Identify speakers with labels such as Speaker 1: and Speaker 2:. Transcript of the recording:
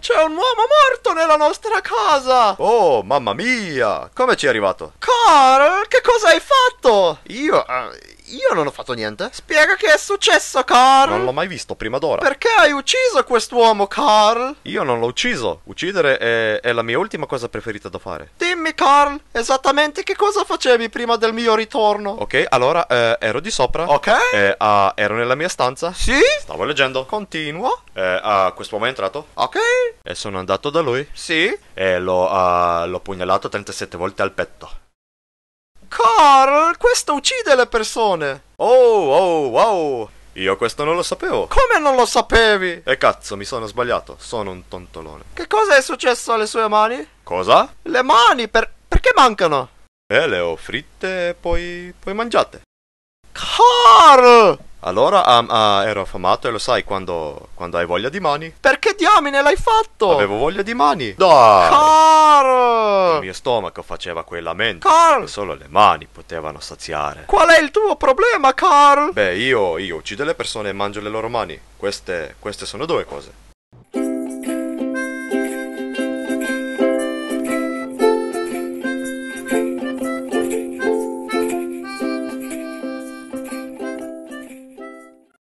Speaker 1: c'è un uomo morto nella nostra casa! Oh, mamma mia! Come ci è arrivato? Carl, che cosa hai fatto? Io... Uh... Io non ho fatto niente. Spiega che è successo, Carl. Non l'ho mai visto prima d'ora. Perché hai ucciso quest'uomo, Carl? Io non l'ho ucciso. Uccidere è, è la mia ultima cosa preferita da fare. Ti Dimmi Carl, esattamente che cosa facevi prima del mio ritorno? Ok, allora eh, ero di sopra. Ok. Eh, ah, ero nella mia stanza. Sì. Stavo leggendo. Continua. Eh, ah, questo uomo è entrato. Ok. E sono andato da lui. Sì. E l'ho, ah, l'ho pugnalato 37 volte al petto. Carl, questo uccide le persone. Oh, oh, wow. Io questo non lo sapevo. Come non lo sapevi? E cazzo, mi sono sbagliato. Sono un tontolone. Che cosa è successo alle sue mani? Cosa? Le mani, per... perché mancano? Eh, le ho fritte e poi... poi mangiate. Carl! Allora um, uh, ero affamato e lo sai quando, quando, hai voglia di mani. Perché diamine l'hai fatto? Avevo voglia di mani. Dai! Carl! Il mio stomaco faceva quei lamenti. Carl! Solo le mani potevano saziare. Qual è il tuo problema, Carl? Beh, io, io uccido le persone e mangio le loro mani. Queste, queste sono due cose.